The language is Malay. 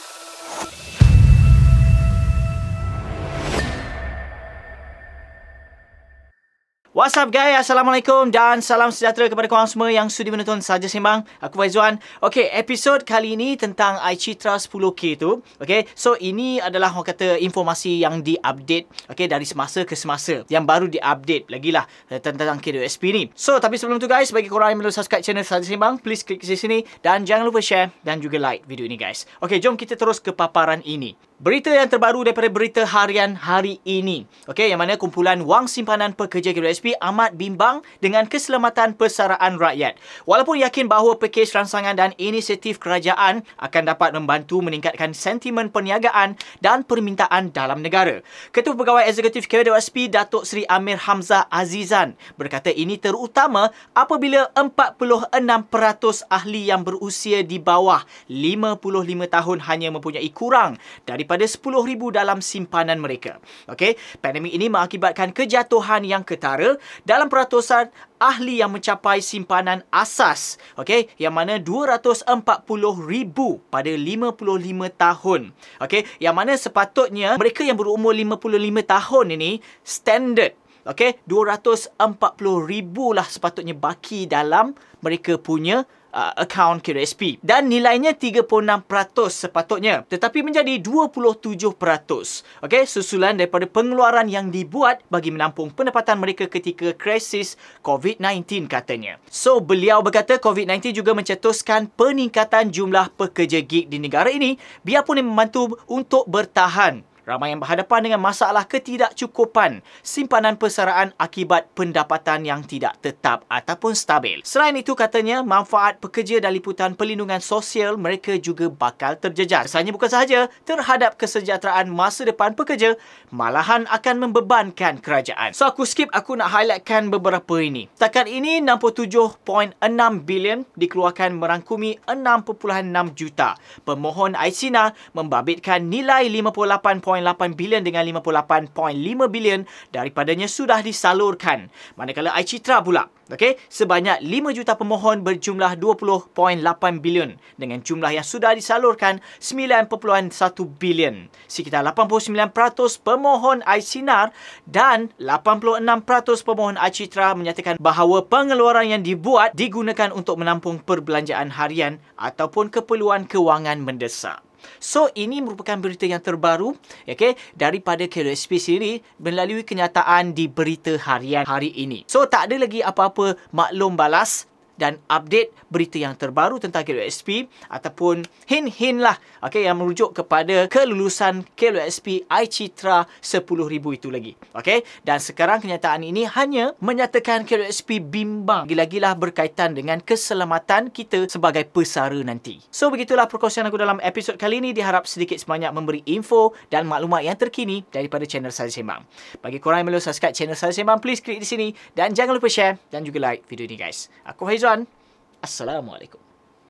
Peace. What's up guys, Assalamualaikum dan salam sejahtera kepada korang semua yang sudi menonton Saja Sembang Aku Faizuan Okay, episod kali ini tentang iCitra 10K tu Okay, so ini adalah orang kata informasi yang diupdate okay, dari semasa ke semasa Yang baru diupdate lagi lah tentang k 2 ni So, tapi sebelum tu guys, bagi korang yang belum subscribe channel Saja Sembang Please klik di sini dan jangan lupa share dan juga like video ini guys Okay, jom kita terus ke paparan ini Berita yang terbaru daripada berita harian hari ini. Okey, yang mana kumpulan wang simpanan pekerja KWSP amat bimbang dengan keselamatan persaraan rakyat. Walaupun yakin bahawa pakej rangsangan dan inisiatif kerajaan akan dapat membantu meningkatkan sentimen perniagaan dan permintaan dalam negara. Ketua Pegawai Eksekutif KWSP Datuk Seri Amir Hamzah Azizan berkata ini terutama apabila 46% ahli yang berusia di bawah 55 tahun hanya mempunyai kurang dari daripada 10,000 dalam simpanan mereka. Okey, pandemik ini mengakibatkan kejatuhan yang ketara dalam peratusan ahli yang mencapai simpanan asas, okey, yang mana 240,000 pada 55 tahun. Okey, yang mana sepatutnya mereka yang berumur 55 tahun ini standard Okay, $240,000 lah sepatutnya baki dalam mereka punya uh, account QRSP. Dan nilainya 36% sepatutnya. Tetapi menjadi 27%. Okay, susulan daripada pengeluaran yang dibuat bagi menampung pendapatan mereka ketika krisis COVID-19 katanya. So, beliau berkata COVID-19 juga mencetuskan peningkatan jumlah pekerja gig di negara ini biarpun ia membantu untuk bertahan ramai yang berhadapan dengan masalah ketidakcukupan simpanan persaraan akibat pendapatan yang tidak tetap ataupun stabil. Selain itu katanya, manfaat pekerja dan liputan perlindungan sosial mereka juga bakal terjejas. Kesannya bukan sahaja terhadap kesejahteraan masa depan pekerja, malahan akan membebankan kerajaan. So aku skip, aku nak highlightkan beberapa ini. Takat ini 67.6 bilion dikeluarkan merangkumi 6.6 juta. Pemohon Aisina membabitkan nilai 58. 2.8 bilion dengan 58.5 bilion daripadanya sudah disalurkan. Manakala iCitra pula Okey, sebanyak 5 juta pemohon berjumlah 20.8 bilion dengan jumlah yang sudah disalurkan 9.1 bilion. Sekitar 89% pemohon iSinar dan 86% pemohon iCitra menyatakan bahawa pengeluaran yang dibuat digunakan untuk menampung perbelanjaan harian ataupun keperluan kewangan mendesak. So ini merupakan berita yang terbaru okay, daripada KLSP sendiri melalui kenyataan di berita harian hari ini. So tak ada lagi apa-apa maklum balas dan update berita yang terbaru tentang KLSP ataupun hin-hin lah okay, yang merujuk kepada kelulusan KLSP iCitra 10,000 itu lagi. Okay? Dan sekarang kenyataan ini hanya menyatakan KLSP bimbang lagi-lagilah berkaitan dengan keselamatan kita sebagai pesara nanti. So begitulah perkongsian aku dalam episod kali ini diharap sedikit sebanyak memberi info dan maklumat yang terkini daripada channel Saya Sembang. Bagi korang yang belum subscribe channel Saya Sembang, please klik di sini dan jangan lupa share dan juga like video ini guys. Aku Faizal As-salamu alaykum